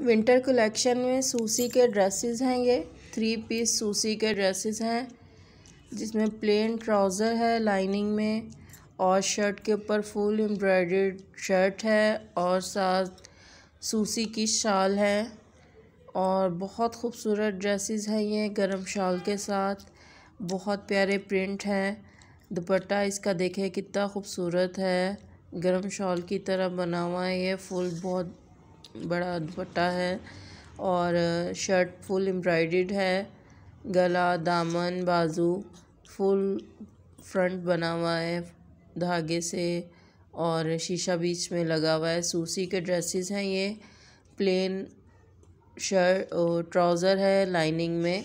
winter collection में सूसी के ड्रेसेस हैं ये थ्री पीस सूसी के ड्रेसेस हैं जिसमें प्लेन ट्राउज़र है लाइनिंग में और शर्ट के ऊपर फुल एम्ब्रॉयड शर्ट है और साथ सूसी की शाल है और बहुत खूबसूरत ड्रेसेस हैं ये गरम शाल के साथ बहुत प्यारे प्रिंट हैं दुपट्टा इसका देखें कितना खूबसूरत है गरम शॉल की तरह बना हुआ है ये फुल बहुत बड़ा दुपट्टा है और शर्ट फुल एम्ब्रॉयड है गला दामन बाजू फुल फ्रंट बना हुआ है धागे से और शीशा बीच में लगा हुआ है सूसी के ड्रेसेस हैं ये प्लेन शर्ट और ट्राउज़र है लाइनिंग में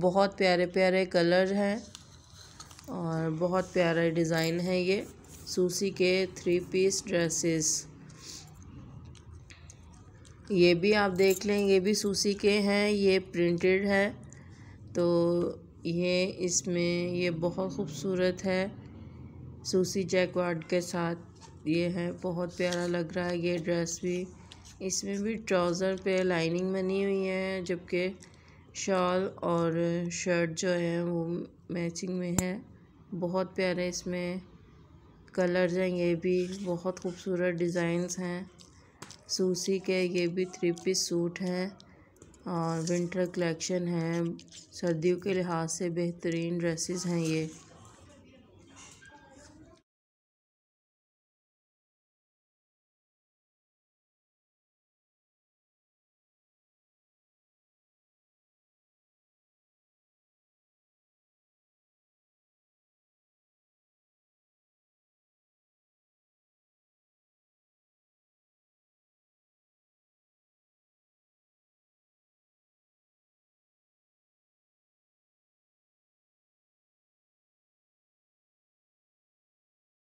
बहुत प्यारे प्यारे कलर हैं और बहुत प्यारा डिज़ाइन है ये सूसी के थ्री पीस ड्रेसेस ये भी आप देख लें ये भी सूसी के हैं ये प्रिंटेड है तो ये इसमें ये बहुत खूबसूरत है सूसी जैकवाड के साथ ये है बहुत प्यारा लग रहा है ये ड्रेस भी इसमें भी ट्राउज़र पे लाइनिंग बनी हुई है जबकि शॉल और शर्ट जो है वो मैचिंग में है बहुत प्यारे इसमें कलर्स हैं ये भी बहुत खूबसूरत डिज़ाइंस हैं सूसी के ये भी थ्री पीस सूट है और विंटर कलेक्शन है सर्दियों के लिहाज से बेहतरीन ड्रेसेस हैं ये